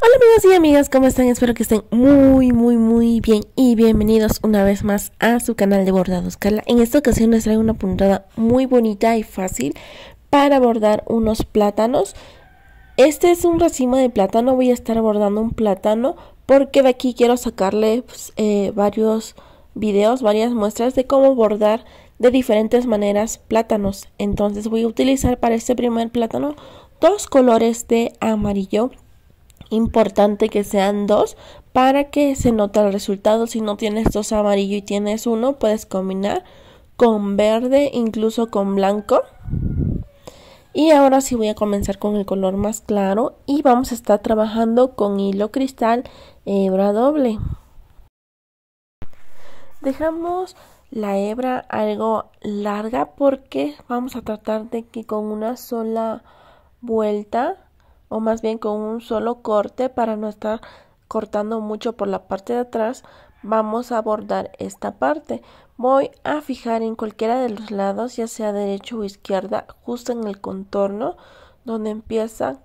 Hola amigos y amigas, ¿cómo están? Espero que estén muy, muy, muy bien y bienvenidos una vez más a su canal de bordados Carla. En esta ocasión les traigo una puntada muy bonita y fácil para bordar unos plátanos. Este es un racimo de plátano, voy a estar bordando un plátano porque de aquí quiero sacarles pues, eh, varios videos, varias muestras de cómo bordar de diferentes maneras plátanos. Entonces voy a utilizar para este primer plátano dos colores de amarillo importante que sean dos para que se note el resultado. Si no tienes dos amarillo y tienes uno, puedes combinar con verde, incluso con blanco. Y ahora sí voy a comenzar con el color más claro y vamos a estar trabajando con hilo cristal hebra doble. Dejamos la hebra algo larga porque vamos a tratar de que con una sola vuelta o más bien con un solo corte para no estar cortando mucho por la parte de atrás vamos a bordar esta parte voy a fijar en cualquiera de los lados ya sea derecho o izquierda justo en el contorno donde empieza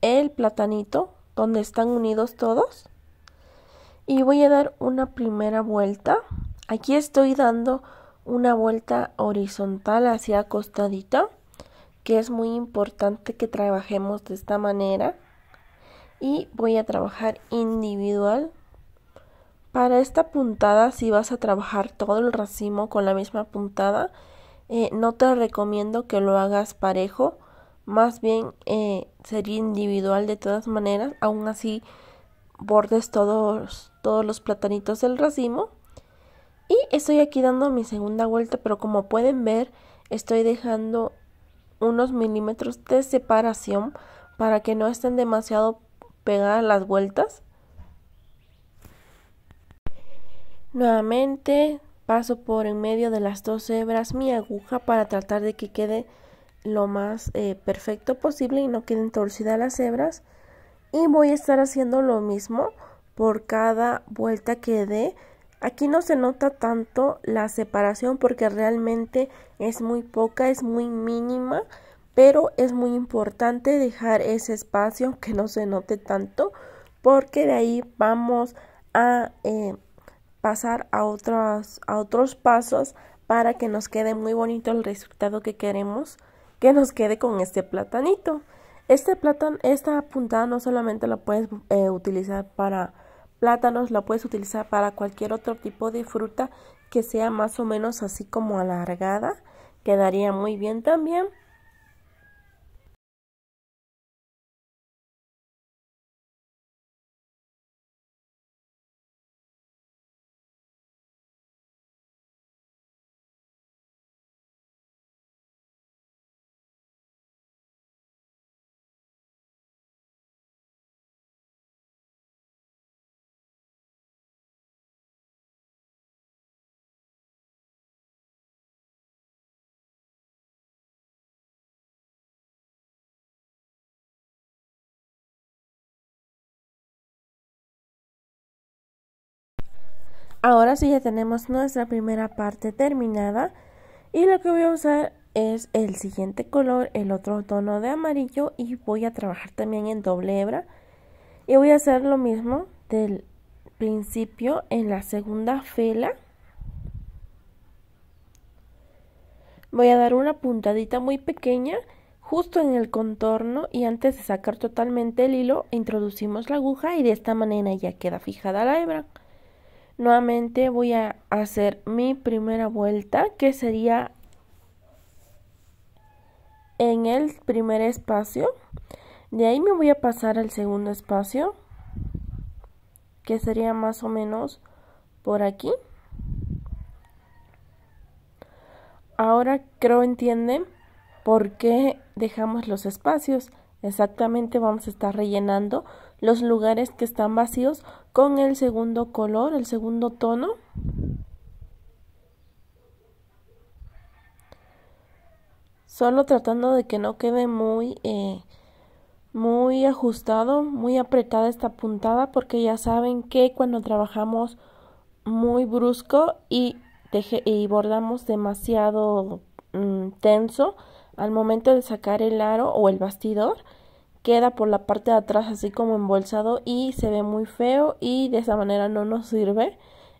el platanito donde están unidos todos y voy a dar una primera vuelta aquí estoy dando una vuelta horizontal hacia acostadita que es muy importante que trabajemos de esta manera y voy a trabajar individual. Para esta puntada, si vas a trabajar todo el racimo con la misma puntada, eh, no te recomiendo que lo hagas parejo, más bien eh, sería individual de todas maneras, aún así bordes todos, todos los platanitos del racimo. Y estoy aquí dando mi segunda vuelta, pero como pueden ver, estoy dejando unos milímetros de separación para que no estén demasiado pegadas las vueltas. Nuevamente paso por en medio de las dos hebras mi aguja para tratar de que quede lo más eh, perfecto posible y no queden torcidas las hebras. Y voy a estar haciendo lo mismo por cada vuelta que dé. Aquí no se nota tanto la separación porque realmente es muy poca, es muy mínima, pero es muy importante dejar ese espacio que no se note tanto porque de ahí vamos a eh, pasar a otros, a otros pasos para que nos quede muy bonito el resultado que queremos que nos quede con este platanito. Este plátano, esta puntada no solamente la puedes eh, utilizar para plátanos, la puedes utilizar para cualquier otro tipo de fruta que sea más o menos así como alargada. Quedaría muy bien también. Ahora sí ya tenemos nuestra primera parte terminada y lo que voy a usar es el siguiente color, el otro tono de amarillo y voy a trabajar también en doble hebra y voy a hacer lo mismo del principio en la segunda fela. Voy a dar una puntadita muy pequeña justo en el contorno y antes de sacar totalmente el hilo introducimos la aguja y de esta manera ya queda fijada la hebra. Nuevamente voy a hacer mi primera vuelta que sería en el primer espacio. De ahí me voy a pasar al segundo espacio que sería más o menos por aquí. Ahora creo entienden por qué dejamos los espacios. Exactamente vamos a estar rellenando los lugares que están vacíos con el segundo color, el segundo tono. Solo tratando de que no quede muy, eh, muy ajustado, muy apretada esta puntada porque ya saben que cuando trabajamos muy brusco y, bordamos demasiado mm, tenso, al momento de sacar el aro o el bastidor, queda por la parte de atrás así como embolsado y se ve muy feo y de esa manera no nos sirve.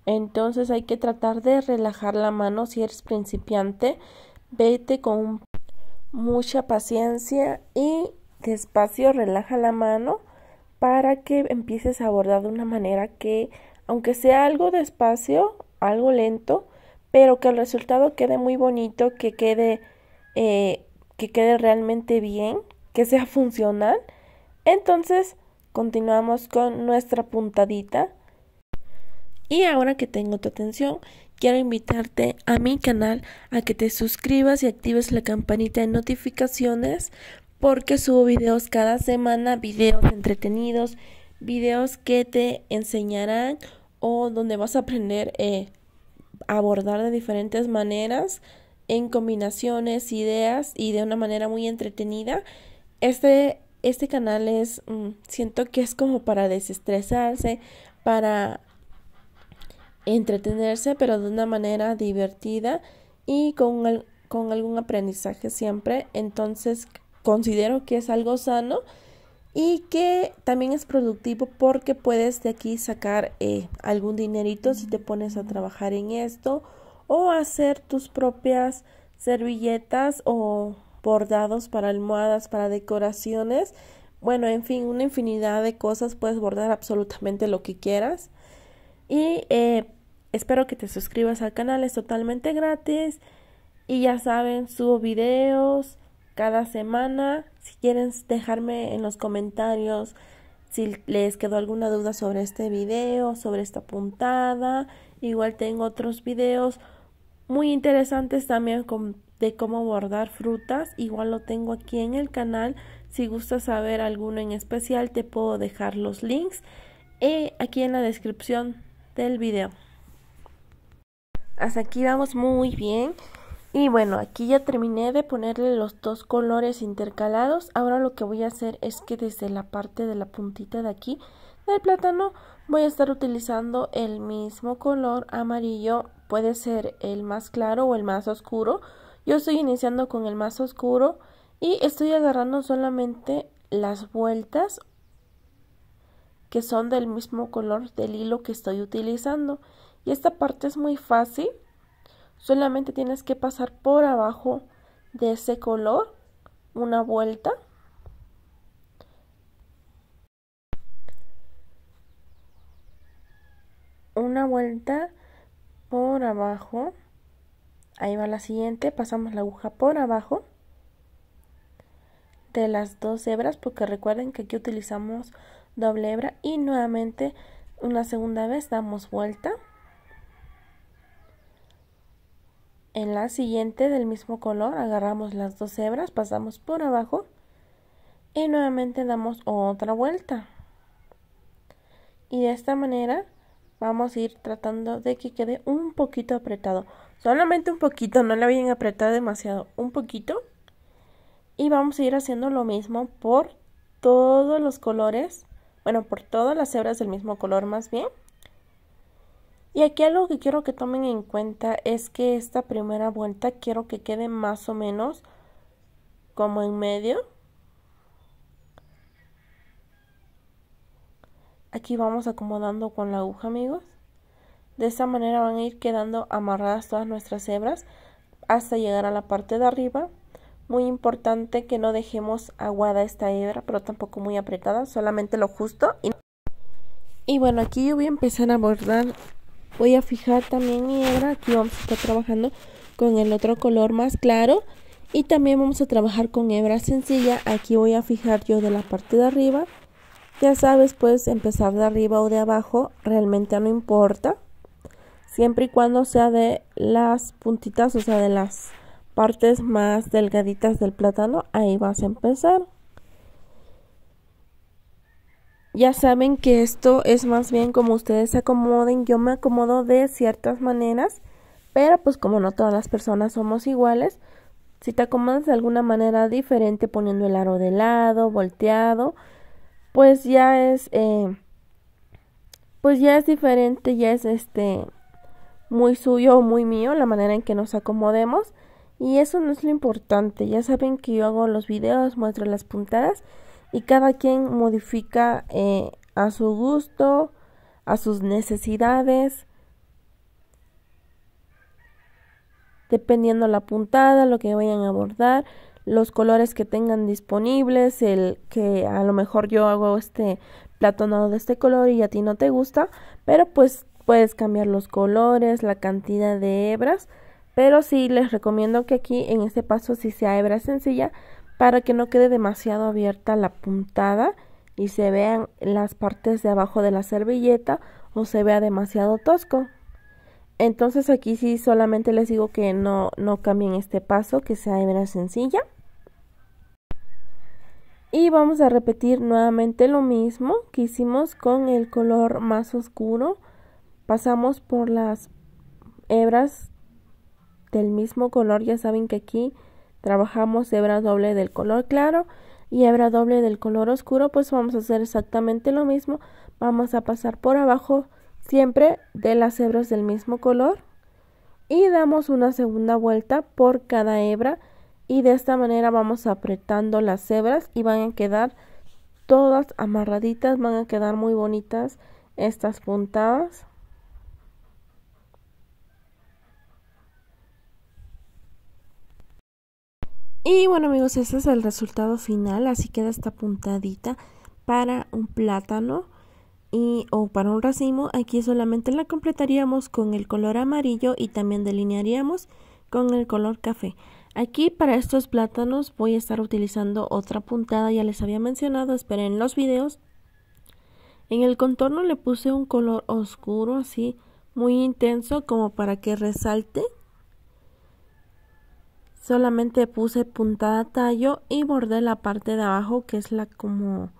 Entonces hay que tratar de relajar la mano si eres principiante. Vete con mucha paciencia y despacio relaja la mano para que empieces a bordar de una manera que, aunque sea algo despacio, algo lento, pero que el resultado quede muy bonito, que quede eh, que quede realmente bien, que sea funcional. Entonces continuamos con nuestra puntadita. Y ahora que tengo tu atención, quiero invitarte a mi canal a que te suscribas y actives la campanita de notificaciones porque subo videos cada semana, videos entretenidos, videos que te enseñarán o donde vas a aprender a eh, abordar de diferentes maneras en combinaciones, ideas y de una manera muy entretenida. Este, este canal es, mm, siento que es como para desestresarse, para entretenerse, pero de una manera divertida y con, algún aprendizaje siempre. Entonces considero que es algo sano y que también es productivo porque puedes de aquí sacar eh, algún dinerito si te pones a trabajar en esto o hacer tus propias servilletas o bordados para almohadas, para decoraciones. Bueno, en fin, una infinidad de cosas. Puedes bordar absolutamente lo que quieras. Y eh, espero que te suscribas al canal, es totalmente gratis. Y ya saben, subo videos cada semana. Si quieren dejarme en los comentarios si les quedó alguna duda sobre este video, sobre esta puntada, igual tengo otros videos muy interesantes también de cómo bordar frutas. Igual lo tengo aquí en el canal. Si gustas saber alguno en especial, te puedo dejar los links eh, aquí en la descripción del video. Hasta aquí vamos muy bien. Y bueno, aquí ya terminé de ponerle los dos colores intercalados. Ahora lo que voy a hacer es que desde la parte de la puntita de aquí del plátano voy a estar utilizando el mismo color amarillo. Puede ser el más claro o el más oscuro. Yo estoy iniciando con el más oscuro y estoy agarrando solamente las vueltas que son del mismo color del hilo que estoy utilizando. Y esta parte es muy fácil Solamente tienes que pasar por abajo de ese color una vuelta. Una vuelta por abajo. Ahí va la siguiente. Pasamos la aguja por abajo de las dos hebras porque recuerden que aquí utilizamos doble hebra y nuevamente una segunda vez damos vuelta En la siguiente del mismo color agarramos las dos hebras, pasamos por abajo y nuevamente damos otra vuelta. Y de esta manera vamos a ir tratando de que quede un poquito apretado. Solamente un poquito, no le vayan a apretar demasiado, un poquito. Y vamos a ir haciendo lo mismo por todos los colores, bueno, por todas las hebras del mismo color más bien. Y aquí algo que quiero que tomen en cuenta es que esta primera vuelta quiero que quede más o menos como en medio. Aquí vamos acomodando con la aguja amigos. De esta manera van a ir quedando amarradas todas nuestras hebras hasta llegar a la parte de arriba. Muy importante que no dejemos aguada esta hebra, pero tampoco muy apretada, solamente lo justo. Y, y bueno, aquí yo voy a empezar a bordar voy a fijar también mi hebra aquí vamos a estar trabajando con el otro color más claro y también vamos a trabajar con hebra sencilla aquí voy a fijar yo de la parte de arriba ya sabes puedes empezar de arriba o de abajo realmente no importa siempre y cuando sea de las puntitas o sea de las partes más delgaditas del plátano ahí vas a empezar ya saben que esto es más bien como ustedes se acomoden, yo me acomodo de ciertas maneras, pero pues como no todas las personas somos iguales, si te acomodas de alguna manera diferente poniendo el aro de lado, volteado, pues ya es, eh, pues ya es diferente, ya es este muy suyo o muy mío la manera en que nos acomodemos y eso no es lo importante, ya saben que yo hago los videos, muestro las puntadas y cada quien modifica eh, a su gusto, a sus necesidades, dependiendo la puntada, lo que vayan a abordar, los colores que tengan disponibles, el que a lo mejor yo hago este platonado de este color y a ti no te gusta, pero pues puedes cambiar los colores, la cantidad de hebras, pero sí les recomiendo que aquí en este paso si sea hebra sencilla, para que no quede demasiado abierta la puntada y se vean las partes de abajo de la servilleta o se vea demasiado tosco. Entonces aquí sí solamente les digo que no, no cambien este paso, que sea de sencilla. Y vamos a repetir nuevamente lo mismo que hicimos con el color más oscuro. Pasamos por las hebras del mismo color, ya saben que aquí trabajamos hebra doble del color claro y hebra doble del color oscuro, pues vamos a hacer exactamente lo mismo. Vamos a pasar por abajo siempre de las hebras del mismo color y damos una segunda vuelta por cada hebra y de esta manera vamos apretando las hebras y van a quedar todas amarraditas, van a quedar muy bonitas estas puntadas. Y bueno amigos, este es el resultado final, así queda esta puntadita para un plátano y, o para un racimo. Aquí solamente la completaríamos con el color amarillo y también delinearíamos con el color café. Aquí para estos plátanos voy a estar utilizando otra puntada, ya les había mencionado, esperen los videos. En el contorno le puse un color oscuro, así muy intenso como para que resalte solamente puse puntada tallo y bordé la parte de abajo que es la como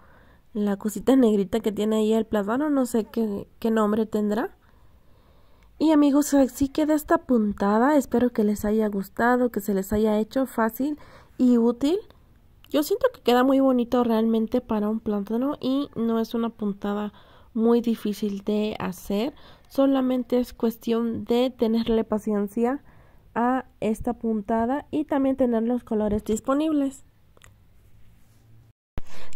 la cosita negrita que tiene ahí el plátano, no sé qué, qué nombre tendrá. Y amigos, así queda esta puntada, espero que les haya gustado, que se les haya hecho fácil y útil. Yo siento que queda muy bonito realmente para un plátano y no es una puntada muy difícil de hacer, solamente es cuestión de tenerle paciencia a esta puntada y también tener los colores disponibles.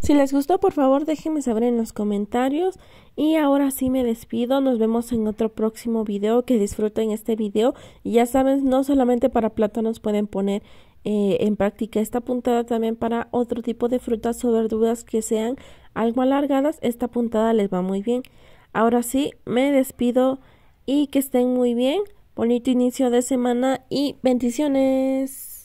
Si les gustó, por favor, déjenme saber en los comentarios. Y ahora sí me despido. Nos vemos en otro próximo video. Que disfruten este video. Y ya saben, no solamente para plátanos pueden poner eh, en práctica esta puntada, también para otro tipo de frutas o verduras que sean algo alargadas. Esta puntada les va muy bien. Ahora sí, me despido y que estén muy bien. Bonito inicio de semana y bendiciones.